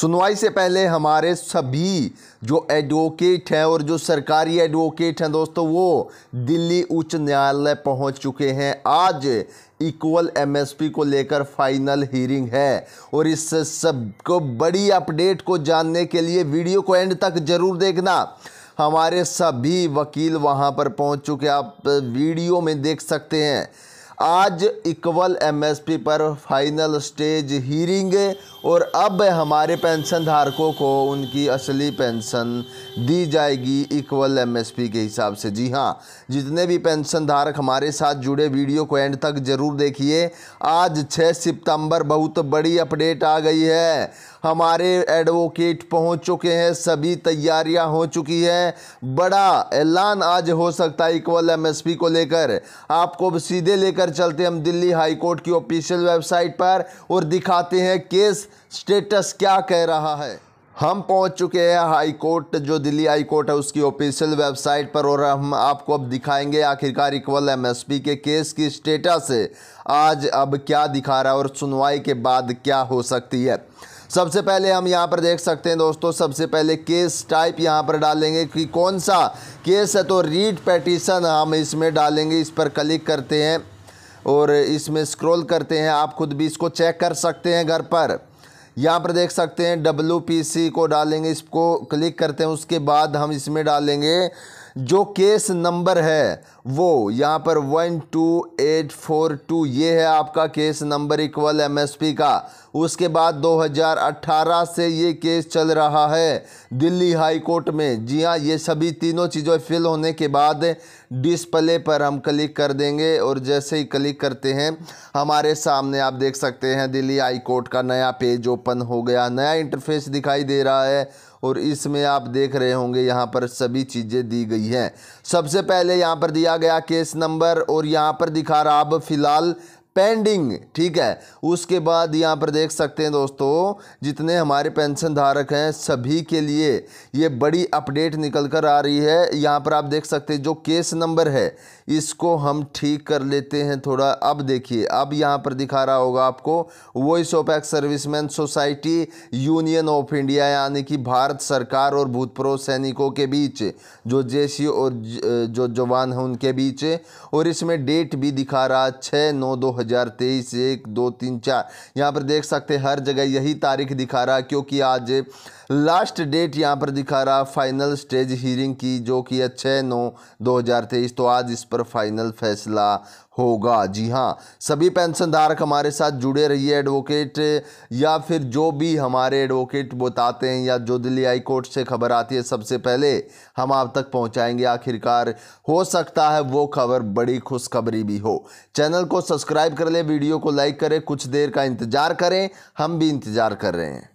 सुनवाई से पहले हमारे सभी जो एडवोकेट हैं और जो सरकारी एडवोकेट हैं दोस्तों वो दिल्ली उच्च न्यायालय पहुंच चुके हैं आज इक्वल एमएसपी को लेकर फाइनल हीरिंग है और इस सबको बड़ी अपडेट को जानने के लिए वीडियो को एंड तक ज़रूर देखना हमारे सभी वकील वहां पर पहुंच चुके आप वीडियो में देख सकते हैं आज इक्वल एमएसपी पर फाइनल स्टेज हीरिंग और अब हमारे पेंशन धारकों को उनकी असली पेंशन दी जाएगी इक्वल एमएसपी के हिसाब से जी हाँ जितने भी पेंशन धारक हमारे साथ जुड़े वीडियो को एंड तक ज़रूर देखिए आज 6 सितंबर बहुत बड़ी अपडेट आ गई है हमारे एडवोकेट पहुंच चुके हैं सभी तैयारियां हो चुकी है बड़ा ऐलान आज हो सकता है इक्वल एमएसपी को लेकर आपको सीधे लेकर चलते हम दिल्ली हाईकोर्ट की ऑफिशियल वेबसाइट पर और दिखाते हैं केस स्टेटस क्या कह रहा है हम पहुंच चुके हैं हाई कोर्ट जो दिल्ली हाई कोर्ट है उसकी ऑफिशियल वेबसाइट पर और हम आपको अब दिखाएंगे आखिरकार इक्वल एमएसपी के केस की स्टेटस आज अब क्या दिखा रहा है और सुनवाई के बाद क्या हो सकती है सबसे पहले हम यहाँ पर देख सकते हैं दोस्तों सबसे पहले केस टाइप यहाँ पर डालेंगे कि कौन सा केस है तो रीड पेटिशन हम इसमें डालेंगे इस पर क्लिक करते हैं और इसमें स्क्रॉल करते हैं आप खुद भी इसको चेक कर सकते हैं घर पर यहाँ पर देख सकते हैं डब्ल्यू को डालेंगे इसको क्लिक करते हैं उसके बाद हम इसमें डालेंगे जो केस नंबर है वो यहाँ पर one two eight four two ये है आपका केस नंबर इक्वल एमएसपी का उसके बाद 2018 से ये केस चल रहा है दिल्ली हाई कोर्ट में जी हाँ ये सभी तीनों चीज़ें फिल होने के बाद डिस्प्ले पर हम क्लिक कर देंगे और जैसे ही क्लिक करते हैं हमारे सामने आप देख सकते हैं दिल्ली हाई कोर्ट का नया पेज ओपन हो गया नया इंटरफेस दिखाई दे रहा है और इसमें आप देख रहे होंगे यहाँ पर सभी चीज़ें दी गई हैं सबसे पहले यहाँ पर दिया गया केस नंबर और यहाँ पर दिखा रहा अब फ़िलहाल पेंडिंग ठीक है उसके बाद यहाँ पर देख सकते हैं दोस्तों जितने हमारे पेंशन धारक हैं सभी के लिए ये बड़ी अपडेट निकल कर आ रही है यहाँ पर आप देख सकते हैं जो केस नंबर है इसको हम ठीक कर लेते हैं थोड़ा अब देखिए अब यहाँ पर दिखा रहा होगा आपको voice of ex serviceman society union of India यानी कि भारत सरकार और भूतपूर्व सैनिकों के बीच जो जे और जो जवान हैं उनके बीच और इसमें डेट भी दिखा रहा छः नौ दो तेईस एक दो तीन चार यहाँ पर देख सकते हैं हर जगह यही तारीख दिखा रहा क्योंकि आज लास्ट डेट यहाँ पर दिखा रहा फाइनल स्टेज हियरिंग की जो कि है छः नौ दो हज़ार तेईस तो आज इस पर फाइनल फैसला होगा जी हाँ सभी पेंशनधारक हमारे साथ जुड़े रहिए एडवोकेट या फिर जो भी हमारे एडवोकेट बताते हैं या जो दिल्ली हाई कोर्ट से खबर आती है सबसे पहले हम आप तक पहुंचाएंगे आखिरकार हो सकता है वो खबर बड़ी खुशखबरी भी हो चैनल को सब्सक्राइब सब्सक्राइब कर ले वीडियो को लाइक करें कुछ देर का इंतज़ार करें हम भी इंतज़ार कर रहे हैं